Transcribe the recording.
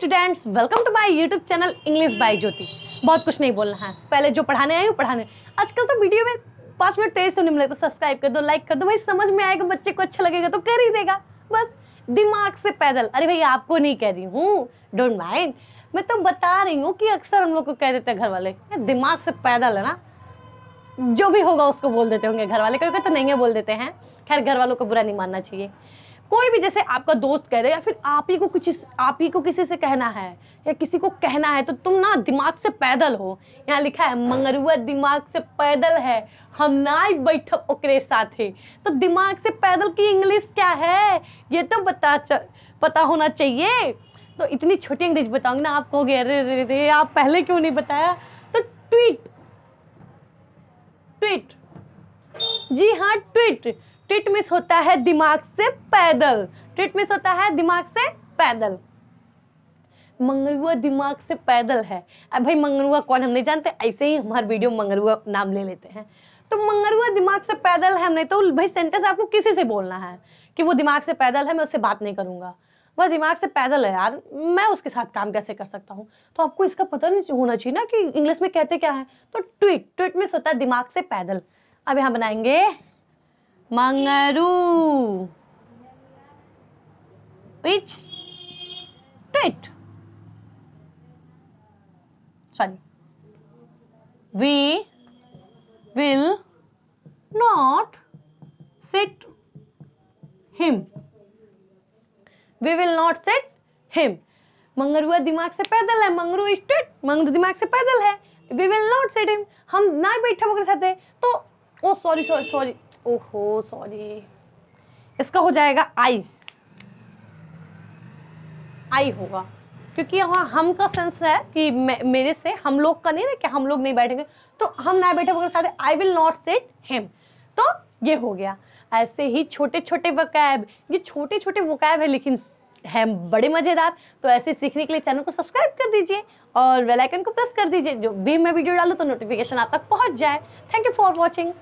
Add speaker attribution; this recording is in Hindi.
Speaker 1: Students welcome to my YouTube channel English by Jyoti बहुत कुछ नहीं बोलना है पहले जो पढ़ाने आई हूँ पढ़ाने आजकल तो वीडियो में पाँच मिनट तेज सुनने मिले तो सब्सक्राइब कर दो लाइक कर दो भाई समझ में आएगा बच्चे को अच्छा लगेगा तो कर ही देगा बस दिमाग से पैदल अरे भाई आपको नहीं कह रही हूँ डोंट माइंड मैं तो बता रही हूँ कि अक्सर हम लोग को कह देते हैं घर वाले दिमाग से पैदल है ना जो भी होगा उसको बोल देते होंगे घर वाले कभी तो नहीं है बोल देते हैं खैर घर वालों को बुरा नहीं मानना चाहिए कोई भी जैसे आपका दोस्त कह दे या फिर आप ही को कुछ आप ही को किसी से कहना है या किसी को कहना है तो तुम ना दिमाग से पैदल हो यहाँ लिखा है मंगरुआ दिमाग से पैदल है हम ना ही बैठ ओकरे साथे तो दिमाग से पैदल की इंग्लिश क्या है ये तो बता पता होना चाहिए तो इतनी छोटी इंग्लिश बताऊंगी ना आप कहोगे अरे रे रे आप पहले क्यों नहीं बताया तो ट्वीट ट्वीट जी हाँ ट्वीट टिट मिस होता है दिमाग से पैदल टिट मिस होता है दिमाग से पैदल मंगरुआ दिमाग से पैदल है अब भाई मंगरुआ कौन हम नहीं जानते ऐसे ही हमारे वीडियो मंगरुआ नाम ले लेते हैं तो मंगरुआ दिमाग से पैदल है हमने तो भाई सेंटेंस आपको किसी से बोलना है कि वो दिमाग से पैदल है मैं उससे बात नहीं करूंगा वह दिमाग से पैदल है यार मैं उसके साथ काम कैसे कर सकता हूँ तो आपको इसका पता नहीं होना चाहिए ना कि इंग्लिश में कहते क्या है तो ट्वीट ट्वीट में होता है दिमाग से पैदल अब यहाँ बनाएंगे Mangaru. Which? Tweet. Sorry. We will not sit him. We will not sit him. मंगरुआ दिमाग से पैदल है मंगरू इज ट्विट मंगरू दिमाग से पैदल है we will not set him हम ना बैठे मगर साथ है तो ओ सॉरी सॉरी सॉरी ओहो सॉरी इसका हो जाएगा आई आई होगा क्योंकि यहाँ हम का सेंस है कि मेरे से हम लोग का नहीं ना कि हम लोग नहीं बैठेंगे तो हम ना बैठे वो साथ I will not set him तो ये हो गया ऐसे ही छोटे छोटे वकैब ये छोटे छोटे वकैब है लेकिन है बड़े मज़ेदार तो ऐसे सीखने के लिए चैनल को सब्सक्राइब कर दीजिए और बेल आइकन को प्रेस कर दीजिए जो भी मैं वीडियो डालूँ तो नोटिफिकेशन आप तक पहुंच जाए थैंक यू फॉर वॉचिंग